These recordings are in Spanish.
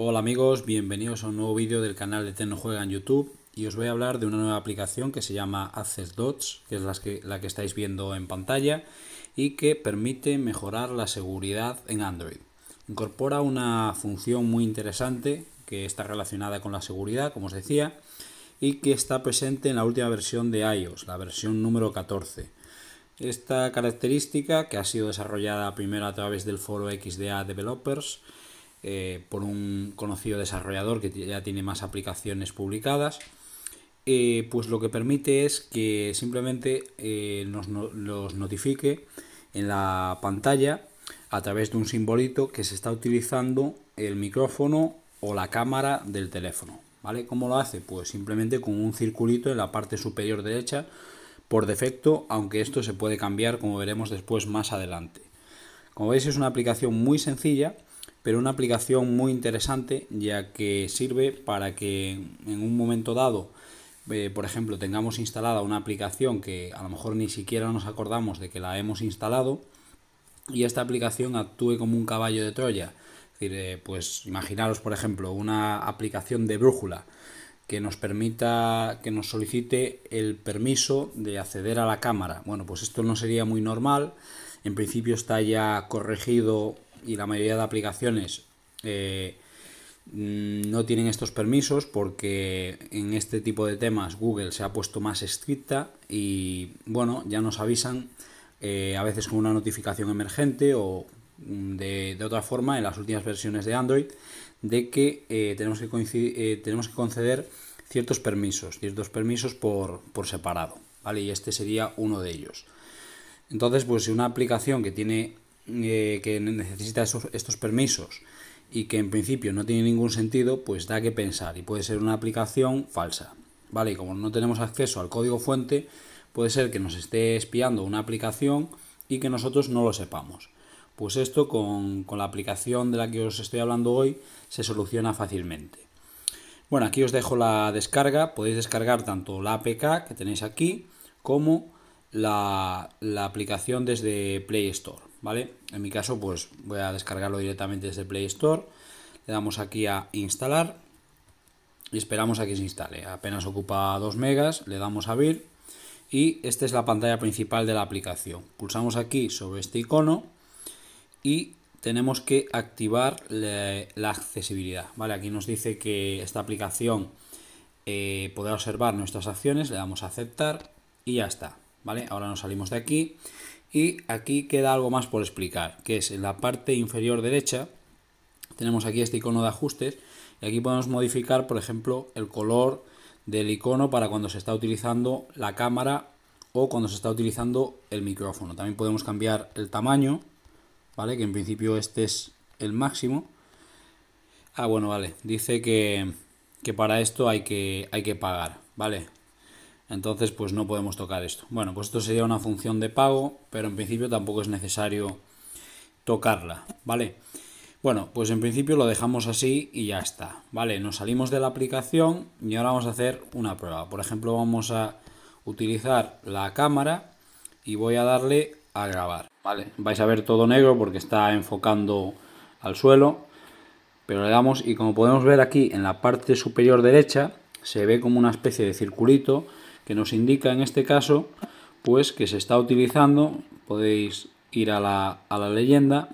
Hola amigos, bienvenidos a un nuevo vídeo del canal de Tecno Juega en YouTube y os voy a hablar de una nueva aplicación que se llama Access Dots, que es que, la que estáis viendo en pantalla y que permite mejorar la seguridad en Android. Incorpora una función muy interesante que está relacionada con la seguridad, como os decía, y que está presente en la última versión de iOS, la versión número 14. Esta característica, que ha sido desarrollada primero a través del foro XDA Developers, eh, por un conocido desarrollador que ya tiene más aplicaciones publicadas, eh, pues lo que permite es que simplemente eh, nos, notifique en la pantalla a través de un simbolito que se está utilizando el micrófono o la cámara del teléfono. ¿Vale? ¿Cómo lo hace? Pues simplemente con un circulito en la parte superior derecha por defecto, aunque esto se puede cambiar como veremos después más adelante. Como veis es una aplicación muy sencilla pero una aplicación muy interesante ya que sirve para que en un momento dado, eh, por ejemplo, tengamos instalada una aplicación que a lo mejor ni siquiera nos acordamos de que la hemos instalado y esta aplicación actúe como un caballo de Troya. Eh, pues imaginaros, por ejemplo, una aplicación de brújula que nos permita, que nos solicite el permiso de acceder a la cámara. Bueno, pues esto no sería muy normal. En principio está ya corregido y la mayoría de aplicaciones eh, mm, no tienen estos permisos porque en este tipo de temas Google se ha puesto más estricta y bueno, ya nos avisan eh, a veces con una notificación emergente o mm, de, otra forma en las últimas versiones de Android de que, eh, tenemos, que tenemos que conceder ciertos permisos, ciertos permisos por, por separado, Y este sería uno de ellos. Entonces, pues si una aplicación que tiene eh, que necesita estos permisos y que en principio no tiene ningún sentido, pues da que pensar y puede ser una aplicación falsa. Vale, y como no tenemos acceso al código fuente, puede ser que nos esté espiando una aplicación y que nosotros no lo sepamos. Pues esto con, la aplicación de la que os estoy hablando hoy se soluciona fácilmente. Bueno, aquí os dejo la descarga. Podéis descargar tanto la APK que tenéis aquí como la aplicación desde Play Store. ¿vale? En mi caso, pues voy a descargarlo directamente desde Play Store. Le damos aquí a instalar y esperamos a que se instale. Apenas ocupa 2 megas, le damos a abrir y esta es la pantalla principal de la aplicación. Pulsamos aquí sobre este icono y tenemos que activar la accesibilidad. ¿vale? Aquí nos dice que esta aplicación eh, podrá observar nuestras acciones, le damos a aceptar y ya está. ¿vale? Ahora nos salimos de aquí y aquí queda algo más por explicar, que es en la parte inferior derecha tenemos aquí este icono de ajustes y aquí podemos modificar, por ejemplo, el color del icono para cuando se está utilizando la cámara o cuando se está utilizando el micrófono. También podemos cambiar el tamaño, ¿vale? Que en principio este es el máximo. Ah, bueno, vale. Dice que, para esto hay que, hay que pagar, ¿vale? Entonces, pues no podemos tocar esto. Bueno, pues esto sería una función de pago, pero en principio tampoco es necesario tocarla, ¿vale? Bueno, pues en principio lo dejamos así y ya está, ¿vale? Nos salimos de la aplicación y ahora vamos a hacer una prueba. Por ejemplo, vamos a utilizar la cámara y voy a darle a grabar, ¿vale? Vais a ver todo negro porque está enfocando al suelo, pero le damos y como podemos ver aquí en la parte superior derecha se ve como una especie de circulito que nos indica en este caso pues que se está utilizando, podéis ir a la, leyenda,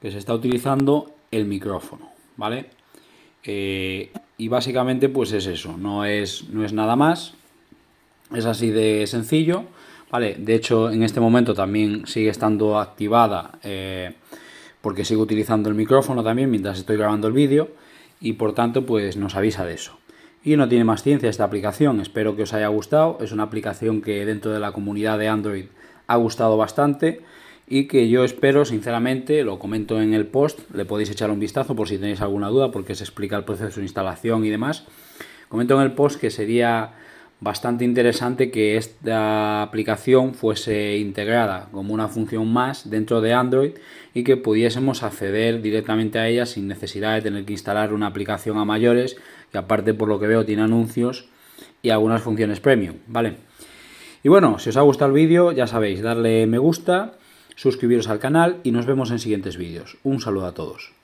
que se está utilizando el micrófono, ¿vale? Eh, y básicamente pues es eso, no es, no es nada más, es así de sencillo, ¿vale? De hecho en este momento también sigue estando activada eh, porque sigo utilizando el micrófono también mientras estoy grabando el vídeo y por tanto pues nos avisa de eso. Y no tiene más ciencia esta aplicación, espero que os haya gustado, es una aplicación que dentro de la comunidad de Android ha gustado bastante y que yo espero, sinceramente, lo comento en el post, le podéis echar un vistazo por si tenéis alguna duda porque se explica el proceso de instalación y demás. Comento en el post que sería bastante interesante que esta aplicación fuese integrada como una función más dentro de Android y que pudiésemos acceder directamente a ella sin necesidad de tener que instalar una aplicación a mayores que aparte por lo que veo tiene anuncios y algunas funciones premium, ¿vale? Y bueno, si os ha gustado el vídeo ya sabéis, darle me gusta, suscribiros al canal y nos vemos en siguientes vídeos. Un saludo a todos.